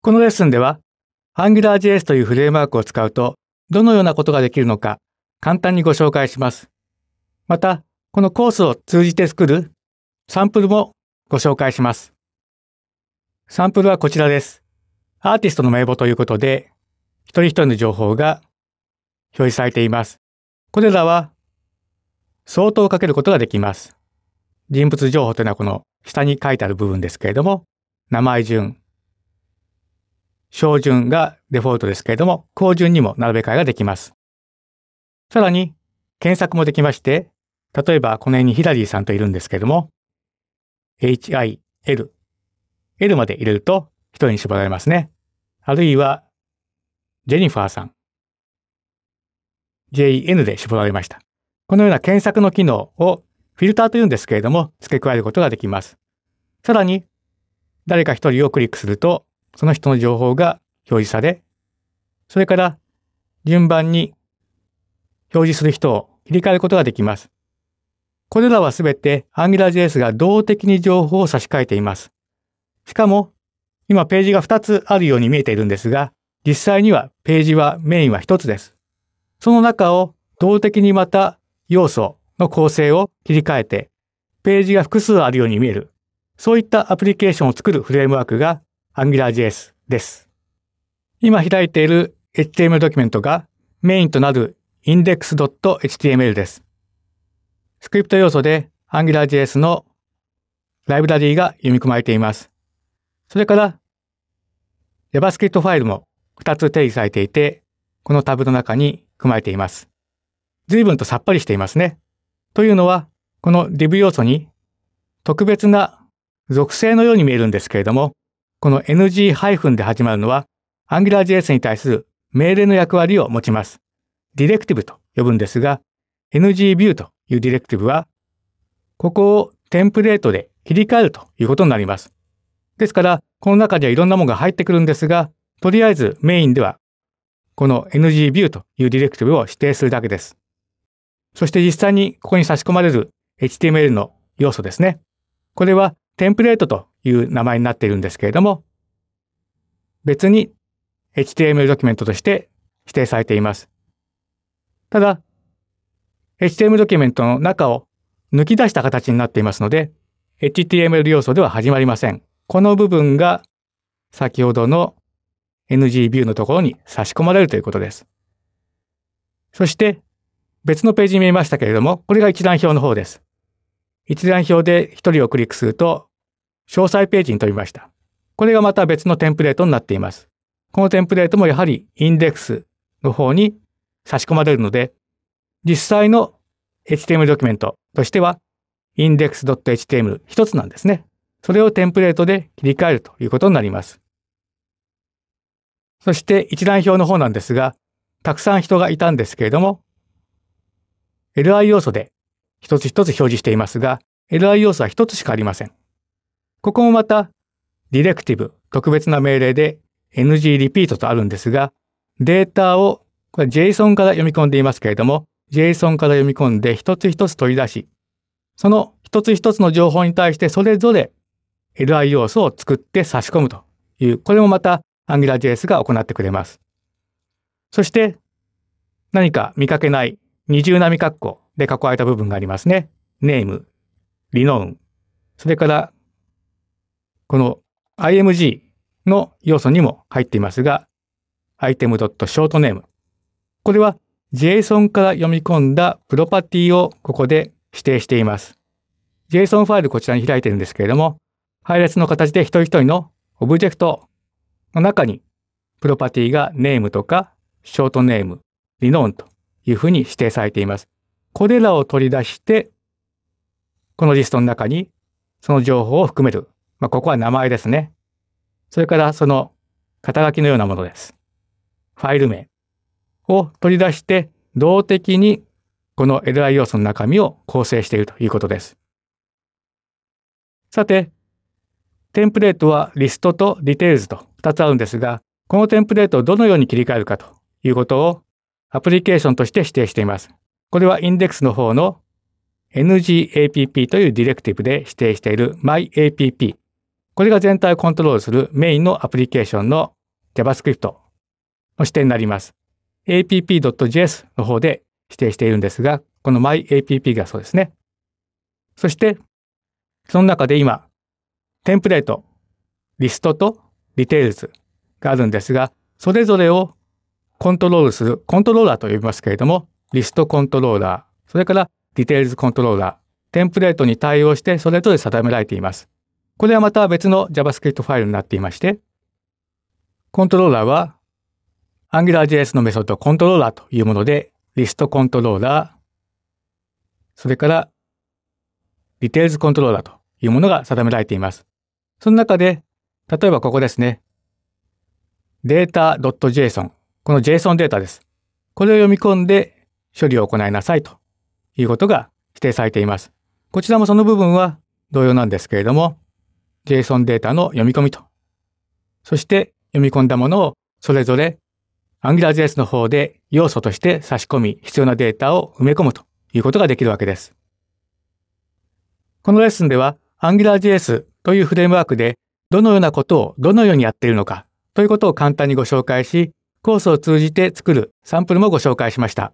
このレッスンでは AngularJS というフレームワークを使うとどのようなことができるのか簡単にご紹介します。また、このコースを通じて作るサンプルもご紹介します。サンプルはこちらです。アーティストの名簿ということで、一人一人の情報が表示されています。これらは相当をかけることができます。人物情報というのはこの下に書いてある部分ですけれども、名前順、標準がデフォルトですけれども、高順にも並べ替えができます。さらに、検索もできまして、例えばこの辺にヒラリーさんといるんですけれども、HIL、L まで入れると一人に絞られますね。あるいは、ジェニファーさん、JN で絞られました。このような検索の機能をフィルターというんですけれども、付け加えることができます。さらに、誰か一人をクリックすると、その人の情報が表示され、それから順番に表示する人を切り替えることができます。これらはすべて AngularJS が動的に情報を差し替えています。しかも、今ページが2つあるように見えているんですが、実際にはページはメインは1つです。その中を動的にまた要素の構成を切り替えて、ページが複数あるように見える。そういったアプリケーションを作るフレームワークが AngularJS です。今開いている HTML ドキュメントがメインとなる index.html です。スクリプト要素で AngularJS のライブラリーが読み込まれています。それから JavaScript ファイルも2つ定義されていて、このタブの中に組まれています。随分とさっぱりしていますね。というのは、この div 要素に特別な属性のように見えるんですけれども、この ng- で始まるのは AngularJS に対する命令の役割を持ちます。ディレクティブと呼ぶんですが、ng-view というディレクティブは、ここをテンプレートで切り替えるということになります。ですから、この中にはいろんなものが入ってくるんですが、とりあえずメインでは、この ng-view というディレクティブを指定するだけです。そして実際にここに差し込まれる HTML の要素ですね。これはテンプレートという名前になっているんですけれども、別に HTML ドキュメントとして指定されています。ただ、HTML ドキュメントの中を抜き出した形になっていますので、HTML 要素では始まりません。この部分が先ほどの NG ビューのところに差し込まれるということです。そして別のページに見えましたけれども、これが一覧表の方です。一覧表で1人をクリックすると詳細ページに飛びました。これがまた別のテンプレートになっています。このテンプレートもやはりインデックスの方に差し込まれるので、実際の HTML ドキュメントとしては index.html 一つなんですね。それをテンプレートで切り替えるということになります。そして一覧表の方なんですが、たくさん人がいたんですけれども、LI 要素で一つ一つ表示していますが、LI 要素は一つしかありません。ここもまた、ディレクティブ、特別な命令で NG リピートとあるんですが、データを、これ JSON から読み込んでいますけれども、JSON から読み込んで一つ一つ取り出し、その一つ一つの情報に対してそれぞれ LI 要素を作って差し込むという、これもまた AngularJS が行ってくれます。そして、何か見かけない二重並括弧で囲われた部分がありますね。name、renown、それからこの IMG の要素にも入っていますが、item.shortname。これは JSON から読み込んだプロパティをここで指定しています。JSON ファイルこちらに開いてるんですけれども、配列の形で一人一人のオブジェクトの中にプロパティが name とかショートネーム、n ノ w ンというふうに指定されています。これらを取り出して、このリストの中にその情報を含めるまあ、ここは名前ですね。それからその肩書きのようなものです。ファイル名を取り出して動的にこの LI 要素の中身を構成しているということです。さて、テンプレートはリストとディテールズと2つあるんですが、このテンプレートをどのように切り替えるかということをアプリケーションとして指定しています。これはインデックスの方の NGAPP というディレクティブで指定している MyAPP これが全体をコントロールするメインのアプリケーションの JavaScript の指定になります。app.js の方で指定しているんですが、この myapp がそうですね。そして、その中で今、テンプレート、リストとディテールズがあるんですが、それぞれをコントロールする、コントローラーと呼びますけれども、リストコントローラー、それからディテールズコントローラー、テンプレートに対応してそれぞれ定められています。これはまた別の JavaScript ファイルになっていまして、コントローラーは AngularJS のメソッドコントローラーというもので、リストコントローラー、それからディテールコントローラーというものが定められています。その中で、例えばここですね。data.json。この JSON データです。これを読み込んで処理を行いなさいということが指定されています。こちらもその部分は同様なんですけれども、JSON データの読み込みと、そして読み込んだものをそれぞれ AngularJS の方で要素として差し込み必要なデータを埋め込むということができるわけです。このレッスンでは AngularJS というフレームワークでどのようなことをどのようにやっているのかということを簡単にご紹介し、コースを通じて作るサンプルもご紹介しました。